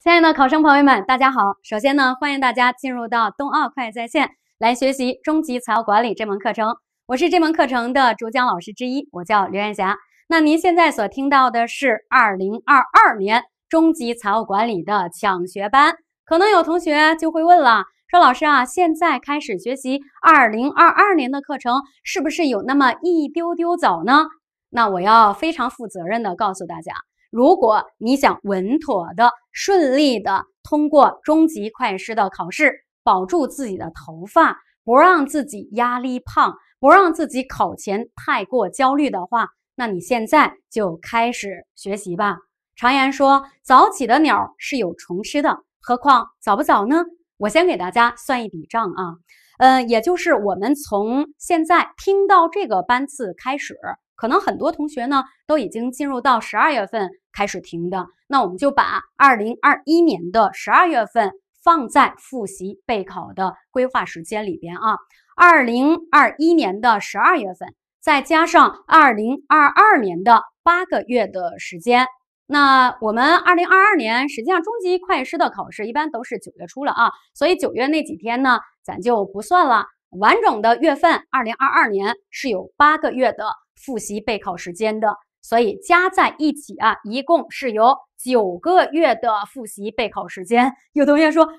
亲爱的考生朋友们，大家好！首先呢，欢迎大家进入到冬奥快在线来学习中级财务管理这门课程。我是这门课程的主讲老师之一，我叫刘艳霞。那您现在所听到的是二零二二年中级财务管理的抢学班。可能有同学就会问了，说老师啊，现在开始学习二零二二年的课程，是不是有那么一丢丢早呢？那我要非常负责任的告诉大家。如果你想稳妥的、顺利的通过中级会计师的考试，保住自己的头发，不让自己压力胖，不让自己考前太过焦虑的话，那你现在就开始学习吧。常言说，早起的鸟儿是有虫吃的，何况早不早呢？我先给大家算一笔账啊，呃，也就是我们从现在听到这个班次开始。可能很多同学呢都已经进入到十二月份开始停的，那我们就把二零二一年的十二月份放在复习备考的规划时间里边啊。二零二一年的十二月份，再加上二零二二年的八个月的时间，那我们二零二二年实际上中级会计师的考试一般都是九月初了啊，所以九月那几天呢咱就不算了。完整的月份，二零二二年是有八个月的。复习备考时间的，所以加在一起啊，一共是有九个月的复习备考时间。有同学说还有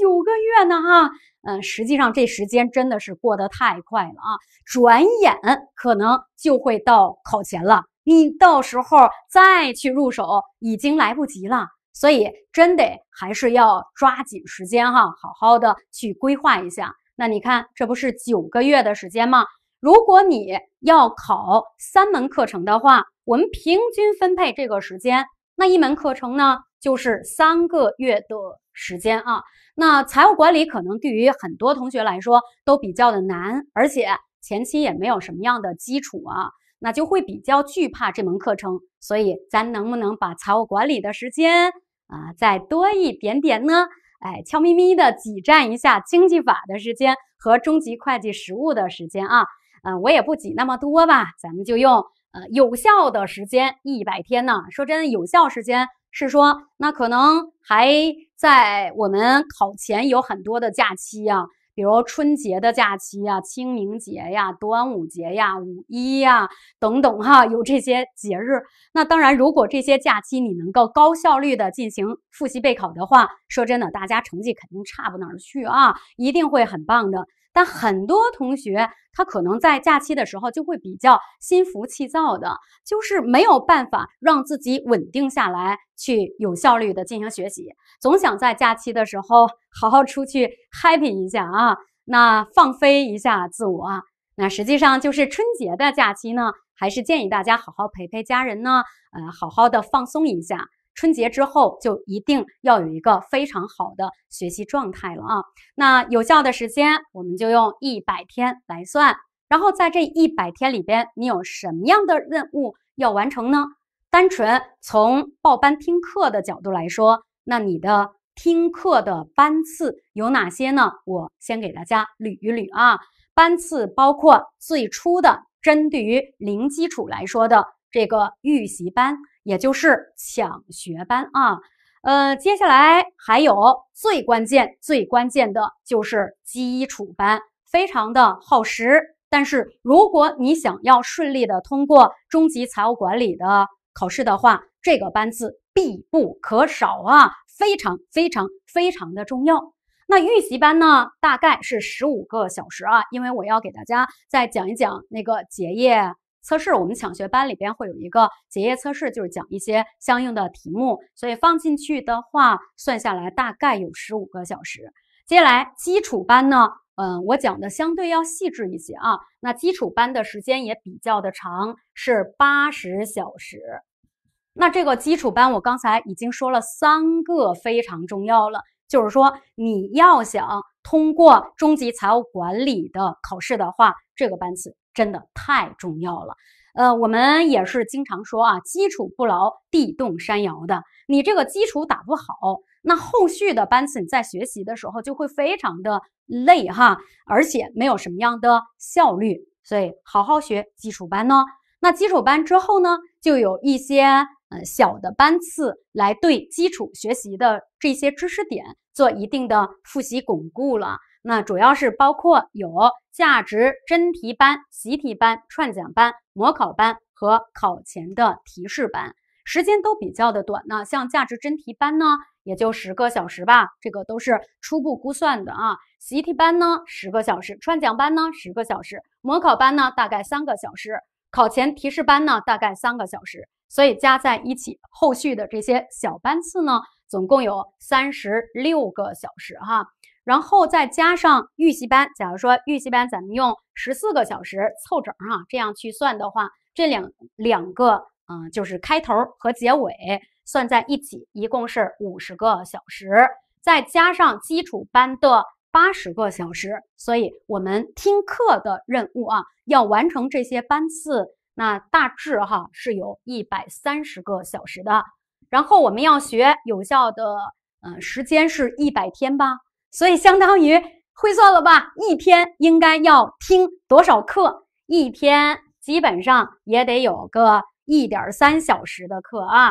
九个月呢，哈，嗯，实际上这时间真的是过得太快了啊，转眼可能就会到考前了。你到时候再去入手，已经来不及了。所以真得还是要抓紧时间哈，好好的去规划一下。那你看，这不是九个月的时间吗？如果你要考三门课程的话，我们平均分配这个时间，那一门课程呢，就是三个月的时间啊。那财务管理可能对于很多同学来说都比较的难，而且前期也没有什么样的基础啊，那就会比较惧怕这门课程。所以咱能不能把财务管理的时间啊再多一点点呢？哎，悄咪咪的挤占一下经济法的时间和中级会计实务的时间啊。嗯，我也不挤那么多吧，咱们就用呃有效的时间一百天呢。说真，有效时间是说，那可能还在我们考前有很多的假期啊，比如春节的假期呀、清明节呀、端午节呀、五一呀等等哈，有这些节日。那当然，如果这些假期你能够高效率的进行复习备考的话，说真的，大家成绩肯定差不哪儿去啊，一定会很棒的。但很多同学，他可能在假期的时候就会比较心浮气躁的，就是没有办法让自己稳定下来，去有效率的进行学习，总想在假期的时候好好出去 happy 一下啊，那放飞一下自我。那实际上就是春节的假期呢，还是建议大家好好陪陪家人呢，呃，好好的放松一下。春节之后就一定要有一个非常好的学习状态了啊！那有效的时间我们就用一百天来算，然后在这一百天里边，你有什么样的任务要完成呢？单纯从报班听课的角度来说，那你的听课的班次有哪些呢？我先给大家捋一捋啊，班次包括最初的针对于零基础来说的这个预习班。也就是抢学班啊，呃，接下来还有最关键、最关键的就是基础班，非常的耗时。但是如果你想要顺利的通过中级财务管理的考试的话，这个班次必不可少啊，非常、非常、非常的重要。那预习班呢，大概是十五个小时啊，因为我要给大家再讲一讲那个结业。测试我们抢学班里边会有一个结业测试，就是讲一些相应的题目，所以放进去的话，算下来大概有十五个小时。接下来基础班呢，嗯，我讲的相对要细致一些啊。那基础班的时间也比较的长，是八十小时。那这个基础班我刚才已经说了三个非常重要了，就是说你要想通过中级财务管理的考试的话，这个班次。真的太重要了，呃，我们也是经常说啊，基础不牢，地动山摇的。你这个基础打不好，那后续的班次你在学习的时候就会非常的累哈，而且没有什么样的效率。所以，好好学基础班呢。那基础班之后呢，就有一些呃小的班次来对基础学习的这些知识点做一定的复习巩固了。那主要是包括有价值真题班、习题班、串讲班、模考班和考前的提示班，时间都比较的短。那像价值真题班呢，也就十个小时吧，这个都是初步估算的啊。习题班呢，十个小时；串讲班呢，十个小时；模考班呢，大概三个小时；考前提示班呢，大概三个小时。所以加在一起，后续的这些小班次呢，总共有三十六个小时哈。然后再加上预习班，假如说预习班咱们用十四个小时凑整哈，这样去算的话，这两两个嗯，就是开头和结尾算在一起，一共是五十个小时，再加上基础班的八十个小时，所以我们听课的任务啊，要完成这些班次，那大致哈是有一百三十个小时的。然后我们要学有效的嗯时间是一百天吧。所以相当于会算了吧？一天应该要听多少课？一天基本上也得有个一点三小时的课啊，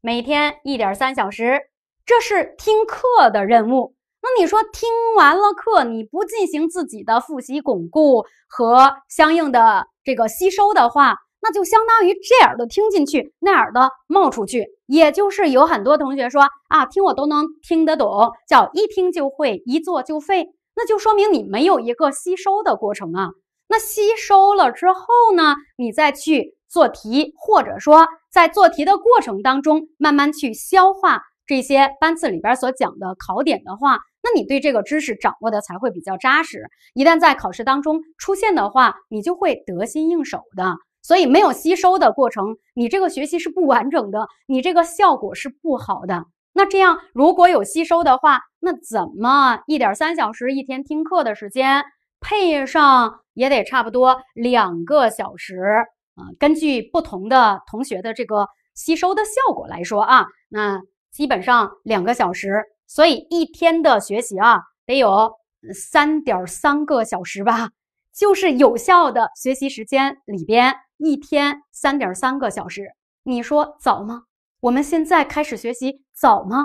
每天一点三小时，这是听课的任务。那你说听完了课，你不进行自己的复习巩固和相应的这个吸收的话？那就相当于这耳朵听进去，那耳朵冒出去，也就是有很多同学说啊，听我都能听得懂，叫一听就会，一做就废，那就说明你没有一个吸收的过程啊。那吸收了之后呢，你再去做题，或者说在做题的过程当中，慢慢去消化这些班次里边所讲的考点的话，那你对这个知识掌握的才会比较扎实。一旦在考试当中出现的话，你就会得心应手的。所以没有吸收的过程，你这个学习是不完整的，你这个效果是不好的。那这样如果有吸收的话，那怎么一点三小时一天听课的时间，配上也得差不多两个小时啊？根据不同的同学的这个吸收的效果来说啊，那基本上两个小时。所以一天的学习啊，得有三点三个小时吧，就是有效的学习时间里边。一天三点三个小时，你说早吗？我们现在开始学习早吗？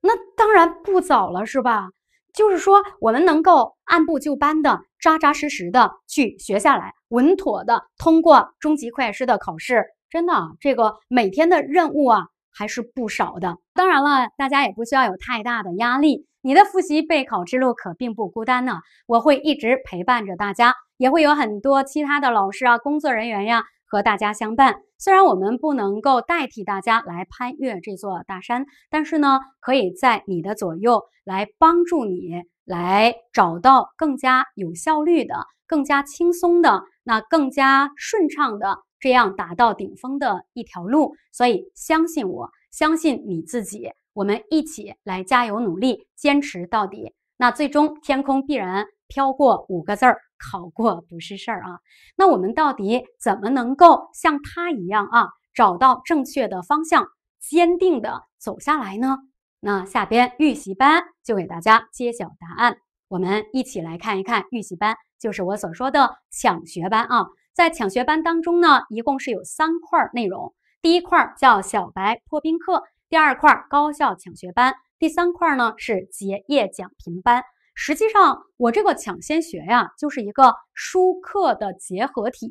那当然不早了，是吧？就是说我们能够按部就班的、扎扎实实的去学下来，稳妥的通过中级会计师的考试。真的，这个每天的任务啊。还是不少的。当然了，大家也不需要有太大的压力。你的复习备考之路可并不孤单呢。我会一直陪伴着大家，也会有很多其他的老师啊、工作人员呀和大家相伴。虽然我们不能够代替大家来攀越这座大山，但是呢，可以在你的左右来帮助你，来找到更加有效率的、更加轻松的、那更加顺畅的。这样达到顶峰的一条路，所以相信我，相信你自己，我们一起来加油努力，坚持到底。那最终天空必然飘过五个字儿：考 过不是事儿啊。那我们到底怎么能够像他一样啊，找到正确的方向，坚定的走下来呢？那下边预习班就给大家揭晓答案，我们一起来看一看预习班，就是我所说的抢学班啊。在抢学班当中呢，一共是有三块内容。第一块叫小白破冰课，第二块高校抢学班，第三块呢是结业讲评班。实际上，我这个抢先学呀，就是一个书课的结合体。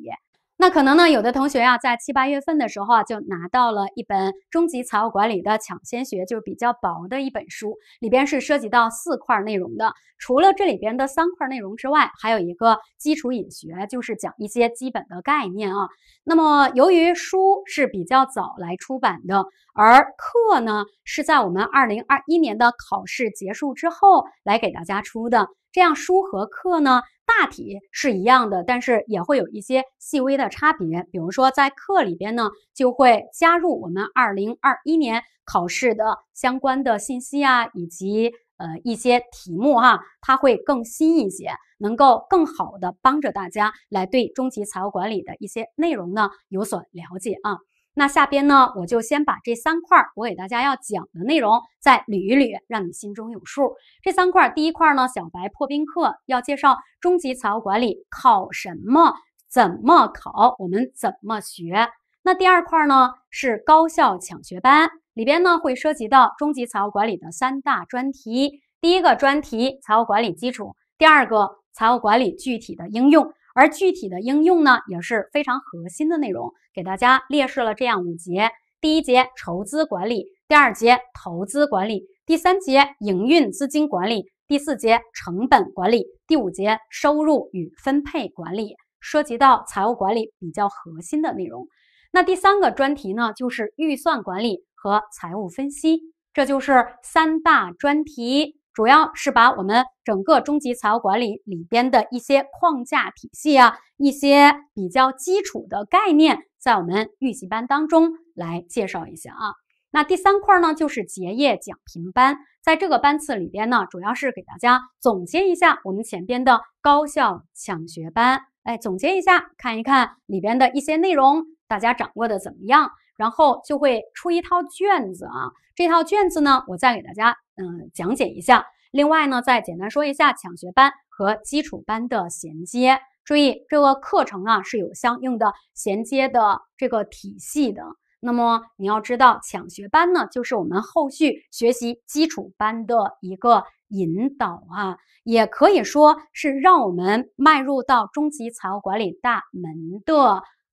那可能呢，有的同学呀，在七八月份的时候啊，就拿到了一本中级财务管理的抢先学，就是比较薄的一本书，里边是涉及到四块内容的。除了这里边的三块内容之外，还有一个基础引学，就是讲一些基本的概念啊。那么，由于书是比较早来出版的，而课呢是在我们二零二一年的考试结束之后来给大家出的。这样书和课呢，大体是一样的，但是也会有一些细微的差别。比如说，在课里边呢，就会加入我们二零二一年考试的相关的信息啊，以及呃一些题目哈，它会更新一些，能够更好的帮着大家来对中级财务管理的一些内容呢有所了解啊。那下边呢，我就先把这三块儿，我给大家要讲的内容再捋一捋，让你心中有数。这三块儿，第一块儿呢，小白破冰课要介绍中级财务管理考什么，怎么考，我们怎么学。那第二块儿呢，是高校抢学班，里边呢会涉及到中级财务管理的三大专题，第一个专题财务管理基础，第二个财务管理具体的应用。而具体的应用呢，也是非常核心的内容，给大家列示了这样五节：第一节筹资管理，第二节投资管理，第三节营运资金管理，第四节成本管理，第五节收入与分配管理，涉及到财务管理比较核心的内容。那第三个专题呢，就是预算管理和财务分析，这就是三大专题。主要是把我们整个中级财务管理里边的一些框架体系啊，一些比较基础的概念，在我们预习班当中来介绍一下啊。那第三块呢，就是结业讲评班，在这个班次里边呢，主要是给大家总结一下我们前边的高校抢学班，哎，总结一下，看一看里边的一些内容，大家掌握的怎么样。然后就会出一套卷子啊，这套卷子呢，我再给大家嗯讲解一下。另外呢，再简单说一下抢学班和基础班的衔接。注意，这个课程啊是有相应的衔接的这个体系的。那么你要知道，抢学班呢，就是我们后续学习基础班的一个引导啊，也可以说是让我们迈入到中级财务管理大门的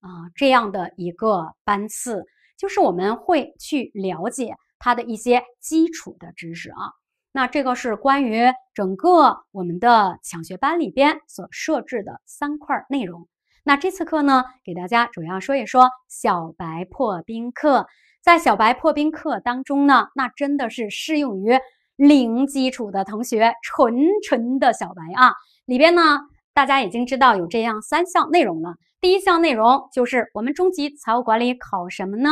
啊这样的一个班次。就是我们会去了解它的一些基础的知识啊。那这个是关于整个我们的抢学班里边所设置的三块内容。那这次课呢，给大家主要说一说小白破冰课。在小白破冰课当中呢，那真的是适用于零基础的同学，纯纯的小白啊。里边呢，大家已经知道有这样三项内容了。第一项内容就是我们中级财务管理考什么呢？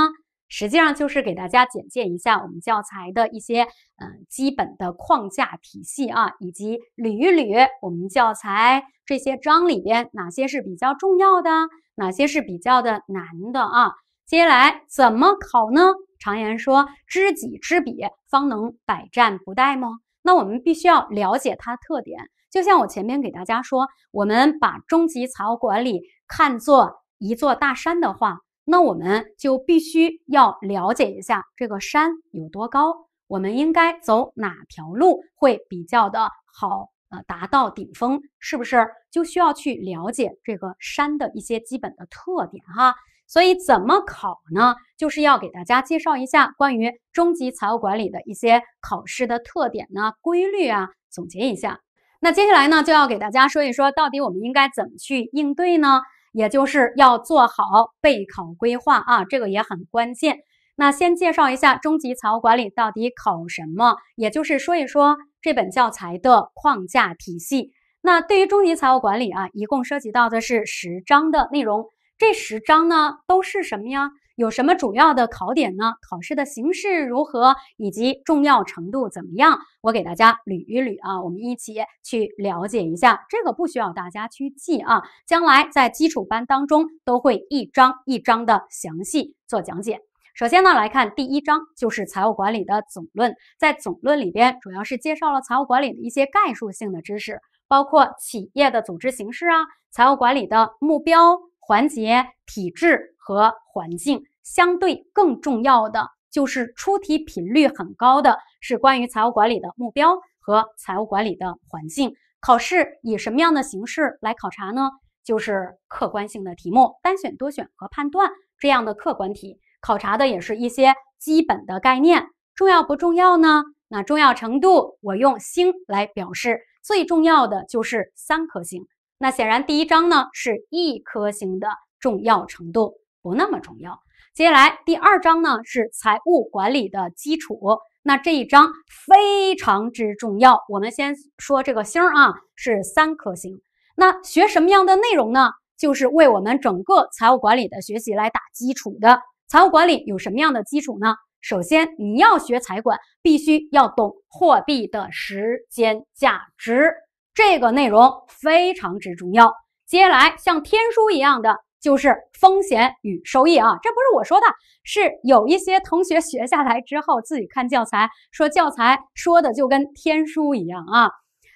实际上就是给大家简介一下我们教材的一些呃基本的框架体系啊，以及捋一捋我们教材这些章里边哪些是比较重要的，哪些是比较的难的啊。接下来怎么考呢？常言说知己知彼，方能百战不殆吗？那我们必须要了解它的特点。就像我前面给大家说，我们把中级财务管理。看作一座大山的话，那我们就必须要了解一下这个山有多高，我们应该走哪条路会比较的好，呃，达到顶峰，是不是？就需要去了解这个山的一些基本的特点，哈。所以怎么考呢？就是要给大家介绍一下关于中级财务管理的一些考试的特点呢、规律啊，总结一下。那接下来呢，就要给大家说一说，到底我们应该怎么去应对呢？也就是要做好备考规划啊，这个也很关键。那先介绍一下中级财务管理到底考什么，也就是说一说这本教材的框架体系。那对于中级财务管理啊，一共涉及到的是十章的内容，这十章呢都是什么呀？有什么主要的考点呢？考试的形式如何，以及重要程度怎么样？我给大家捋一捋啊，我们一起去了解一下。这个不需要大家去记啊，将来在基础班当中都会一章一章的详细做讲解。首先呢，来看第一章，就是财务管理的总论。在总论里边，主要是介绍了财务管理的一些概述性的知识，包括企业的组织形式啊，财务管理的目标。环节、体制和环境相对更重要的，就是出题频率很高的，是关于财务管理的目标和财务管理的环境。考试以什么样的形式来考察呢？就是客观性的题目，单选、多选和判断这样的客观题，考察的也是一些基本的概念。重要不重要呢？那重要程度我用星来表示，最重要的就是三颗星。那显然，第一章呢是一颗星的重要程度不那么重要。接下来，第二章呢是财务管理的基础，那这一章非常之重要。我们先说这个星啊，是三颗星。那学什么样的内容呢？就是为我们整个财务管理的学习来打基础的。财务管理有什么样的基础呢？首先，你要学财管，必须要懂货币的时间价值。这个内容非常之重要。接下来像天书一样的就是风险与收益啊，这不是我说的，是有一些同学学下来之后自己看教材，说教材说的就跟天书一样啊，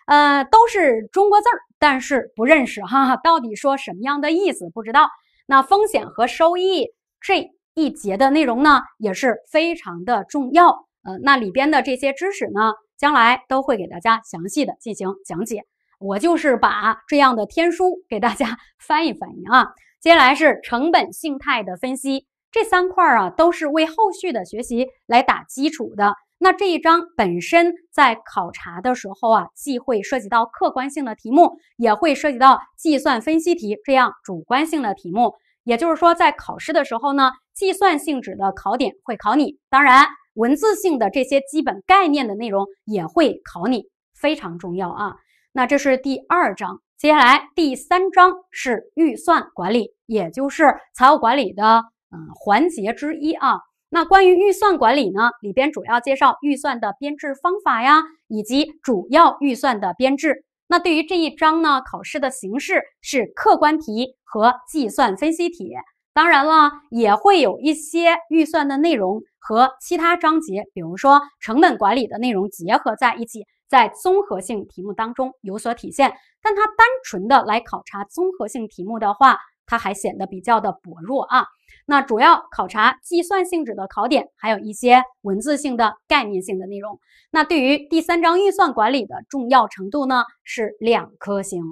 呃，都是中国字儿，但是不认识哈，到底说什么样的意思不知道。那风险和收益这一节的内容呢，也是非常的重要。呃，那里边的这些知识呢，将来都会给大家详细的进行讲解。我就是把这样的天书给大家 翻译翻译啊。接下来是成本性态的分析，这三块啊都是为后续的学习来打基础的。那这一章本身在考察的时候啊，既会涉及到客观性的题目，也会涉及到计算分析题这样主观性的题目。也就是说，在考试的时候呢，计算性质的考点会考你，当然。文字性的这些基本概念的内容也会考你，非常重要啊。那这是第二章，接下来第三章是预算管理，也就是财务管理的嗯环节之一啊。那关于预算管理呢，里边主要介绍预算的编制方法呀，以及主要预算的编制。那对于这一章呢，考试的形式是客观题和计算分析题。当然了，也会有一些预算的内容和其他章节，比如说成本管理的内容结合在一起，在综合性题目当中有所体现。但它单纯的来考察综合性题目的话，它还显得比较的薄弱啊。那主要考察计算性质的考点，还有一些文字性的概念性的内容。那对于第三章预算管理的重要程度呢，是两颗星。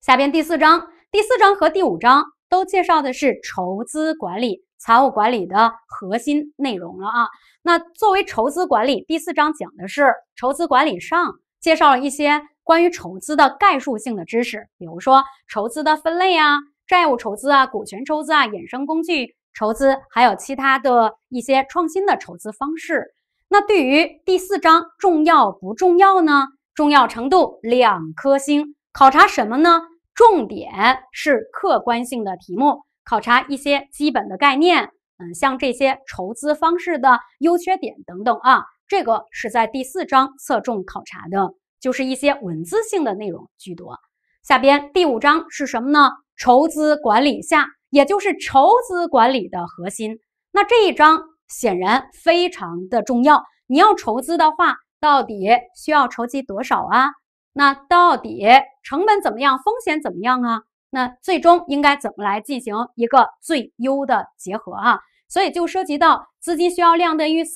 下边第四章、第四章和第五章。都介绍的是筹资管理、财务管理的核心内容了啊。那作为筹资管理第四章讲的是筹资管理上，介绍了一些关于筹资的概述性的知识，比如说筹资的分类啊、债务筹资啊、股权筹资啊、衍生工具筹资，还有其他的一些创新的筹资方式。那对于第四章重要不重要呢？重要程度两颗星。考察什么呢？重点是客观性的题目，考察一些基本的概念，嗯，像这些筹资方式的优缺点等等啊，这个是在第四章侧重考察的，就是一些文字性的内容居多。下边第五章是什么呢？筹资管理下，也就是筹资管理的核心。那这一章显然非常的重要，你要筹资的话，到底需要筹集多少啊？那到底成本怎么样？风险怎么样啊？那最终应该怎么来进行一个最优的结合啊？所以就涉及到资金需要量的预测、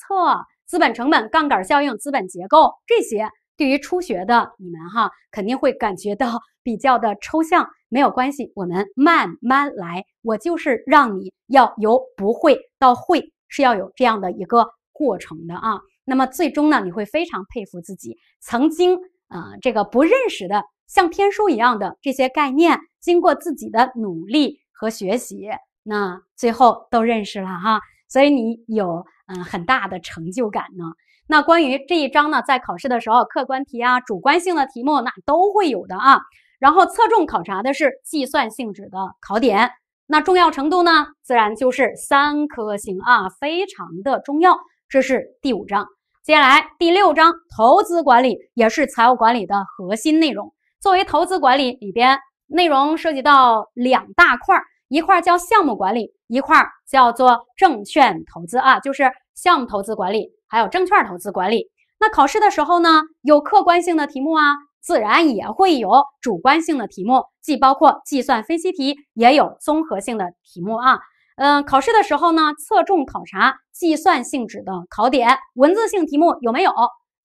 资本成本、杠杆效应、资本结构这些。对于初学的你们哈，肯定会感觉到比较的抽象。没有关系，我们慢慢来。我就是让你要由不会到会，是要有这样的一个过程的啊。那么最终呢，你会非常佩服自己曾经。啊，这个不认识的，像天书一样的这些概念，经过自己的努力和学习，那最后都认识了哈。所以你有嗯很大的成就感呢。那关于这一章呢，在考试的时候，客观题啊、主观性的题目那都会有的啊。然后侧重考察的是计算性质的考点，那重要程度呢，自然就是三颗星啊，非常的重要。这是第五章。接下来第六章投资管理也是财务管理的核心内容。作为投资管理里边内容，涉及到两大块，一块叫项目管理，一块叫做证券投资啊，就是项目投资管理还有证券投资管理。那考试的时候呢，有客观性的题目啊，自然也会有主观性的题目，既包括计算分析题，也有综合性的题目啊。嗯，考试的时候呢，侧重考察计算性质的考点，文字性题目有没有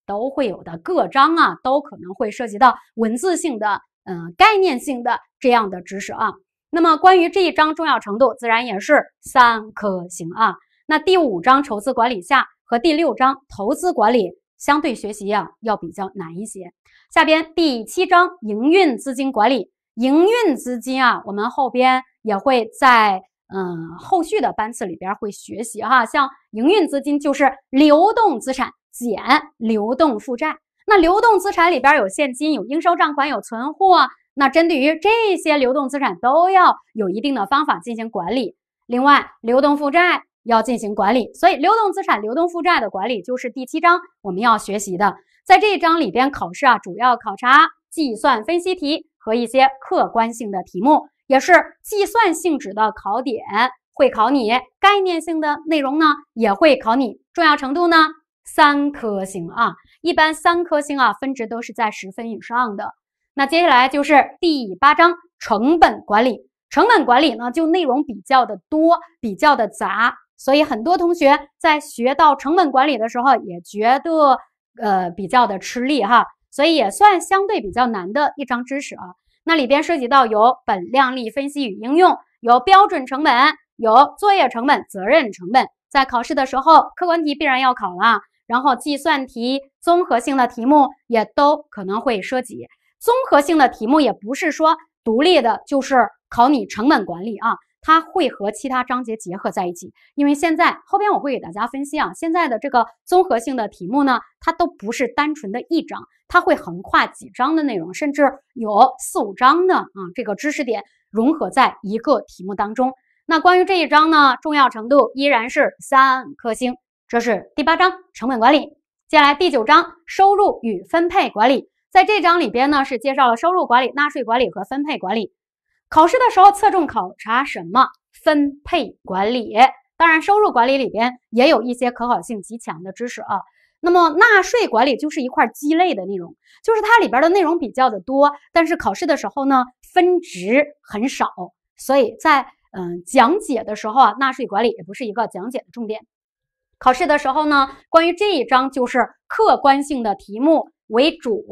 都会有的，各章啊都可能会涉及到文字性的、嗯概念性的这样的知识啊。那么关于这一章重要程度，自然也是三颗星啊。那第五章筹资管理下和第六章投资管理相对学习啊要比较难一些。下边第七章营运资金管理，营运资金啊，我们后边也会在。嗯，后续的班次里边会学习哈，像营运资金就是流动资产减流动负债。那流动资产里边有现金、有应收账款、有存货。那针对于这些流动资产都要有一定的方法进行管理。另外，流动负债要进行管理。所以，流动资产、流动负债的管理就是第七章我们要学习的。在这一章里边，考试啊，主要考察计算分析题和一些客观性的题目。也是计算性质的考点，会考你概念性的内容呢，也会考你重要程度呢，三颗星啊，一般三颗星啊，分值都是在十分以上的。那接下来就是第八章成本管理，成本管理呢，就内容比较的多，比较的杂，所以很多同学在学到成本管理的时候也觉得呃比较的吃力哈，所以也算相对比较难的一章知识啊。那里边涉及到有本量力分析与应用，有标准成本，有作业成本、责任成本。在考试的时候，客观题必然要考了，然后计算题、综合性的题目也都可能会涉及。综合性的题目也不是说独立的，就是考你成本管理啊。它会和其他章节结合在一起，因为现在后边我会给大家分析啊，现在的这个综合性的题目呢，它都不是单纯的一章，它会横跨几章的内容，甚至有四五章的啊这个知识点融合在一个题目当中。那关于这一章呢，重要程度依然是三颗星。这是第八章成本管理，接下来第九章收入与分配管理，在这章里边呢，是介绍了收入管理、纳税管理和分配管理。考试的时候侧重考察什么？分配管理，当然收入管理里边也有一些可考性极强的知识啊。那么纳税管理就是一块鸡肋的内容，就是它里边的内容比较的多，但是考试的时候呢分值很少，所以在嗯讲解的时候啊，纳税管理也不是一个讲解的重点。考试的时候呢，关于这一章就是客观性的题目为主，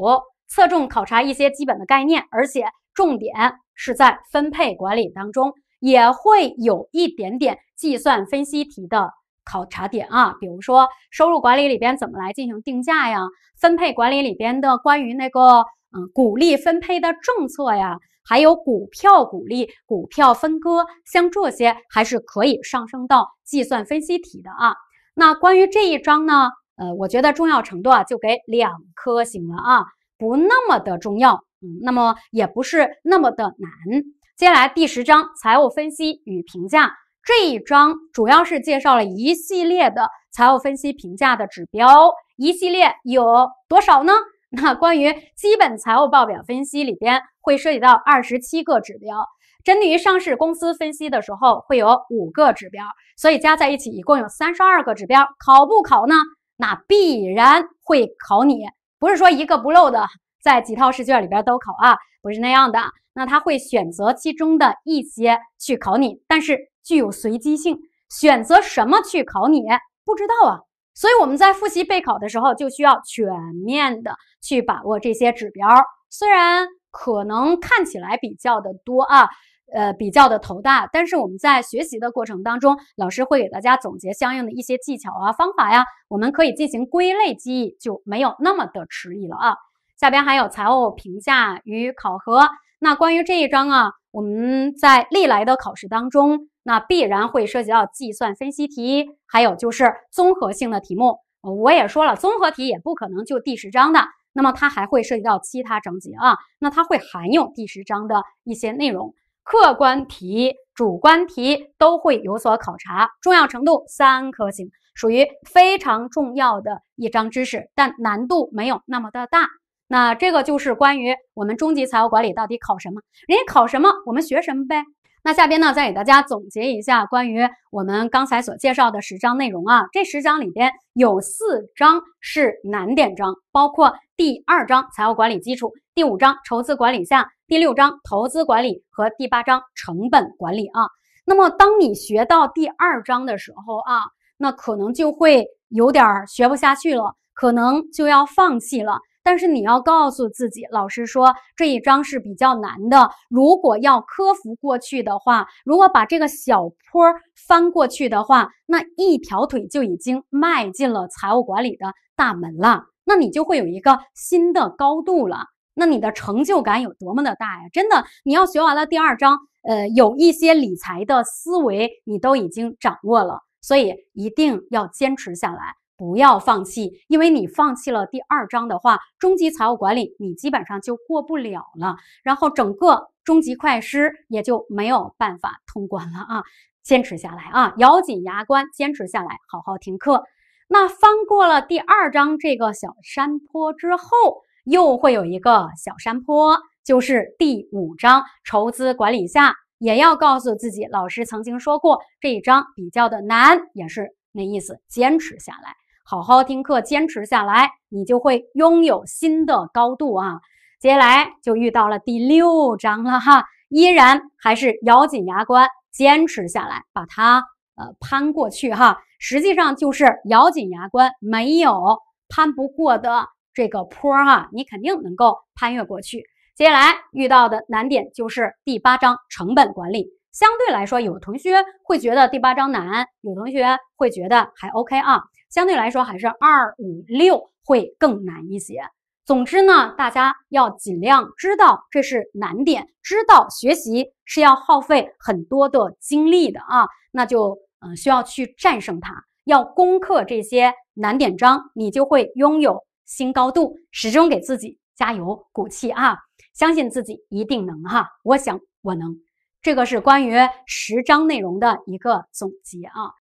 侧重考察一些基本的概念，而且重点。是在分配管理当中，也会有一点点计算分析题的考察点啊，比如说收入管理里边怎么来进行定价呀，分配管理里边的关于那个嗯股利分配的政策呀，还有股票股利、股票分割，像这些还是可以上升到计算分析题的啊。那关于这一章呢，呃，我觉得重要程度啊就给两颗星了啊，不那么的重要。那么也不是那么的难。接下来第十章财务分析与评价这一章，主要是介绍了一系列的财务分析评价的指标，一系列有多少呢？那关于基本财务报表分析里边会涉及到二十七个指标，针对于上市公司分析的时候会有五个指标，所以加在一起一共有三十二个指标。考不考呢？那必然会考你，不是说一个不漏的。在几套试卷里边都考啊，不是那样的。那他会选择其中的一些去考你，但是具有随机性，选择什么去考你不知道啊。所以我们在复习备考的时候，就需要全面的去把握这些指标。虽然可能看起来比较的多啊，呃，比较的头大，但是我们在学习的过程当中，老师会给大家总结相应的一些技巧啊、方法呀，我们可以进行归类记忆，就没有那么的迟疑了啊。下边还有财务评价与考核。那关于这一章啊，我们在历来的考试当中，那必然会涉及到计算分析题，还有就是综合性的题目。我也说了，综合题也不可能就第十章的，那么它还会涉及到其他章节啊，那它会含有第十章的一些内容，客观题、主观题都会有所考察，重要程度三颗星，属于非常重要的一章知识，但难度没有那么的大。那这个就是关于我们中级财务管理到底考什么，人家考什么，我们学什么呗。那下边呢，再给大家总结一下关于我们刚才所介绍的十章内容啊。这十章里边有四章是难点章，包括第二章财务管理基础、第五章筹资管理下、第六章投资管理和第八章成本管理啊。那么当你学到第二章的时候啊，那可能就会有点学不下去了，可能就要放弃了。但是你要告诉自己，老师说这一章是比较难的。如果要克服过去的话，如果把这个小坡翻过去的话，那一条腿就已经迈进了财务管理的大门了。那你就会有一个新的高度了。那你的成就感有多么的大呀？真的，你要学完了第二章，呃，有一些理财的思维你都已经掌握了，所以一定要坚持下来。不要放弃，因为你放弃了第二章的话，中级财务管理你基本上就过不了了，然后整个中级会师也就没有办法通关了啊！坚持下来啊，咬紧牙关，坚持下来，好好听课。那翻过了第二章这个小山坡之后，又会有一个小山坡，就是第五章筹资管理下，也要告诉自己，老师曾经说过这一章比较的难，也是那意思，坚持下来。好好听课，坚持下来，你就会拥有新的高度啊！接下来就遇到了第六章了哈，依然还是咬紧牙关，坚持下来，把它呃攀过去哈。实际上就是咬紧牙关，没有攀不过的这个坡哈，你肯定能够攀越过去。接下来遇到的难点就是第八章成本管理，相对来说，有同学会觉得第八章难，有同学会觉得还 OK 啊。相对来说，还是二五六会更难一些。总之呢，大家要尽量知道这是难点，知道学习是要耗费很多的精力的啊，那就呃需要去战胜它，要攻克这些难点章，你就会拥有新高度。始终给自己加油鼓气啊，相信自己一定能哈，我想我能。这个是关于十章内容的一个总结啊。